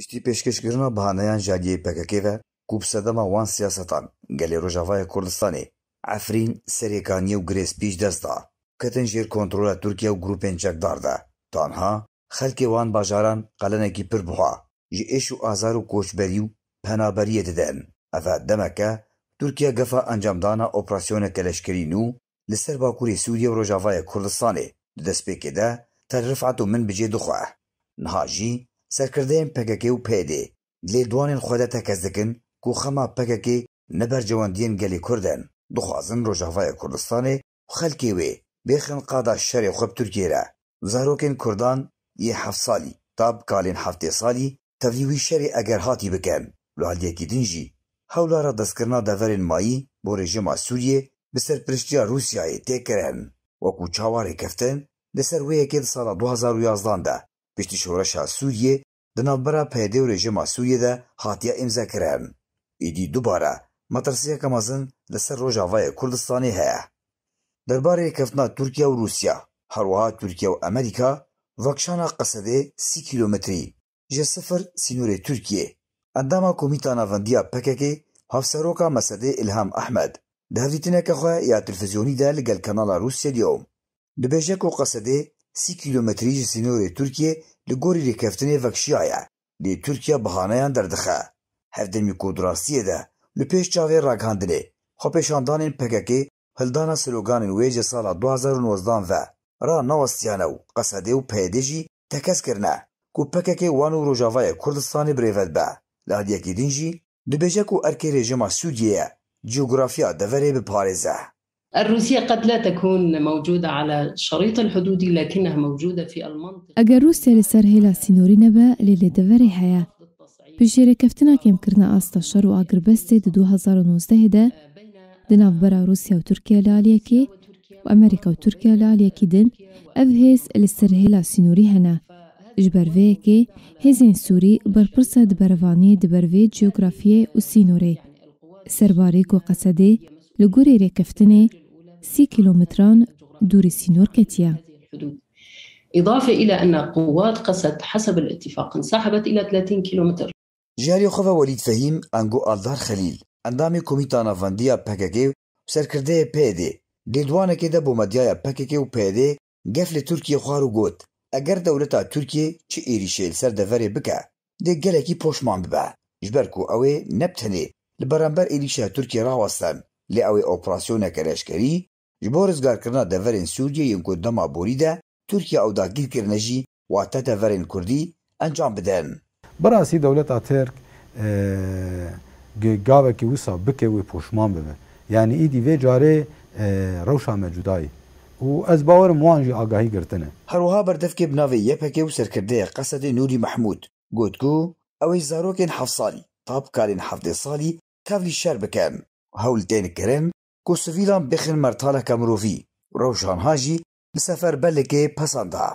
پشتی پێشکەشکردنە بەهانەیان ژادیەی پەکەکێوە کوپسەدەما وان سیاسەتان گەلێ ڕۆژاوایە کوردستانی ئەفرین سەرێکانی و گرێز پیش دەستا کە تەنژێر کۆنتترۆلە تورکیا و گروپێن چەکداردا تانها خەلکێ وان باژاران قەلەنێکی پر بخوا ji êş û azar û koçberî û penaberiyê didin ev demeke Tirkiye gefa encamdana operasyoneke leşkerîn û li ser bakurê Sûriye û Rojavayê Kurdistanê di destpêkê de te rifat û min bicê dixwe niha jî سەرکردەیەن پەکەکەی و پێدێ لێ دوانین خۆدەتە کەس دەکەن کو خەما پەکەکەی نەبەرجەوەندیان گەلی کوردن دخوازن ڕۆژاوایە کوردستانێ خەلکی وێ بێخن قادا شەرێ خۆب تورکێرە زارۆکن کوردان یە حەف ساڵی تا بکالێن هەفتێ ساڵی تەویوی شەری ئەگەر هاتی بکەن لەهالدێکی دنجی هەولارە دەستکردنا دەڤەرێن مایی بۆ ڕێژەما سووریێ بەسەر پرشتیا رووسایە تێکرێن وەکو چاوارێ کەفتن لەسەر وەیەکێت ساڵە 2011دا پشتی شۆڕەشا سووریێ Dinavbera pêdê û rejima Sûriyê de hatiye îmzakirin. Êdî dubare matersiyeka mezin li ser Rojavayê Kurdistanê heye. Derbarê keftina Tirkiye û Rûsya, herwiha Tirkiye û Amerîka vakşana Qesedê sî kîlometrî ji sifir sînorê Tirkiye. Endama Komîta Navendiya PKK havseroka Mesedê İlham Ahmed di hevdîtineke xwe ya televîzyonî de li gel kanala Rûsyê diyom. Dibêje ku Qesedê sî kîlometrî ji sînorê Tirkiye li gorî rêkeftinê vekşiya ye lê Tirkiye bihaneyan derdixe. Hevdemî kodrastiyê de li pêş çavê ragihandinê xwepêşandanên PKK hildana sloganên wê ji sala 2019 ve ra nawestiyane û Qesedê û PYD jî tekes kirine ku PKK wan û Rojavayê Kurdistanê birêvet be. Li hediyekî din jî dibêje ku erkê rejima Sûdiyê ye cîografiya deverê biparêze. الروسية قد لا تكون موجودة على شريط الحدود لكنها موجودة في المنطقة أجر روسيا لسر لسرهلا سينوري نبا للي دفري حياة بشير كفتنا كيم كرنا أستشار وأجر بستي دو هزار ونوزدهدا دناف برا روسيا وتركيا لاليكي وأمريكا وتركيا لاليكي دن أبهيس لسرهلا سينوري هنا جبر فيكي هزين سوري بربرسة دبرفاني دبروي جيوغرافية وسينوري سرباريك وقصدي لە گۆری رێکەفتنێ سی دور دووری سینۆرکەتیە. إضافة إلى أن قوات قصد حسب الاتفاق انسحبت إلى 30 كيلومتر جاري خوفا وليد فهيم أنجو ألدار خليل ئەندامی کمیتا ناڤەندیە پەکەکەی و سەرکردەیە پێدێ دێدوانەکێدا بۆ مەدیایە پەکەکێ و پێدێ گەف لە خوارو خوار و گوت ئەگەر دەولەتا تورکیە چ ئێریشێل سەر دەڤەرێ بکە دێ گەلێکی پۆشمان ببە ژبەرکو ئەوێ نەبتەنێ لە بەرەمبەر ئێریشە تورکیە لی اوی اپراسیون کرشکری جبور زگارکرنا دورین سوریه ین که دما بوریده ترکیه او داگیر کرنجی واتا دورین کردی انجام بدن براسی دولت آترک گاوه که وسا بکه و پشمان ببه یعنی ایدی وی جاره روشا مجودایی و از باورم وان جی آگاهی گرتنه هروها بردفکی بناوی یپکی و سرکرده قصد نوری محمود گوتگو اوی زاروکین حفصالی تاب کارین حفده سالی تاولی شر بکن هەولدێن کرن کۆسڤیلان بخن مەرتالەکە مرۆڤی ڕەوشانها جی li sefer belekê pesan da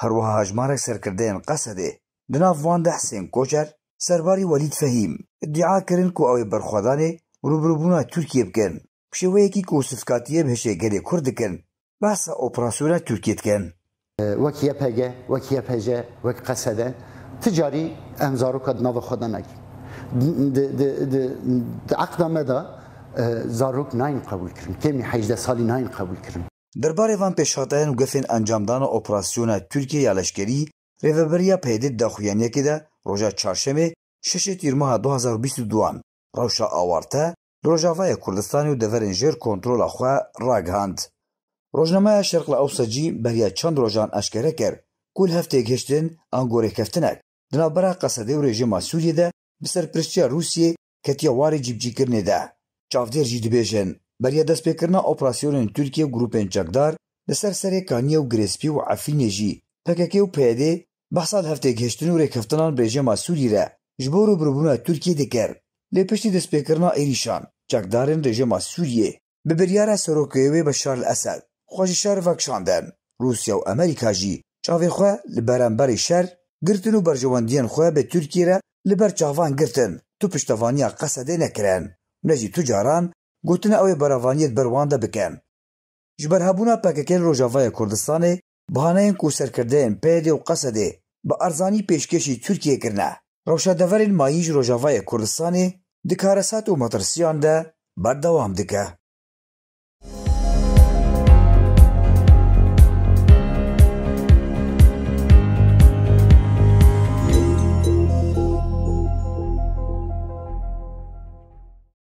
هەروەها هەژمارێک سەرکردەیەن قەسەدێ di nav van de Hesên Koçer serbarî Welîd Fehîm iddia kirin ku ew ê berxwedanê rûbirûbûna Tirkiye bikin bi şêweyekî kosifkatiye bi hişêgerê kur dikin behsa operasyona Tirkiye dikin wek YPG wek YPJ wek qesede ticarî em zaroka di nava xwe de nekin عقده مده زاروک ناین قبول کردن کمی 18 سالی ناین قبول کردن درباره وان پیشاتین و گفین انجامدان اپراسیون ترکیه یالشگری ریوبریا پیدید دا خویانیکی ده روژا چارشمه شش تیر ماه 2022 روشا آوارته روژاوای کردستان و دورین جر کنترول خواه راگهاند روژنامه شرق الاوسجی بریا چند روژان اشکره کرد کل هفته گشتن انگوره کفتنک دنابرا قصده و رژیم سوریه ده bi serpirçiya Rûsyê ketiya warê cîbicîkirinê de. Çavdêr jî dibêjin beriya destpêkirina operasyonên Tirkiye grûpên çekdar li ser serê Kaniye û Girêspî û Efrînê jî PKK û PYD behsa li heftê gihiştinê û rêkeftinan bêjema Sûrî re ji bo rûbirûbûna Tirkiye dikir. Lê piştî destpêkirina êrîşan çekdarên rejima Sûriyê bi biryara serokê wê Beşar el Esed xwe ji şer vekşandin. Rûsya û Amerîka jî çavê xwe li beremberê şer girtin û berjewendiyên xwe bi Tirkiye re li ber çavan girtin tu piştevaniya Qesedê nekirin ne jî tu caran gotine ew ê beravaniyê ber wan de bikin. Ji ber hebûna pekekên Rojavayê Kurdistanê bihaneyên ku serkirdeyên PYD û Qesedê bi erzanî pêşkêşî Tirkiyê kirine. Rewşadeverên mayî ji Rojavayê Kurdistanê dikare sat û metirsiyan de berdewam dike.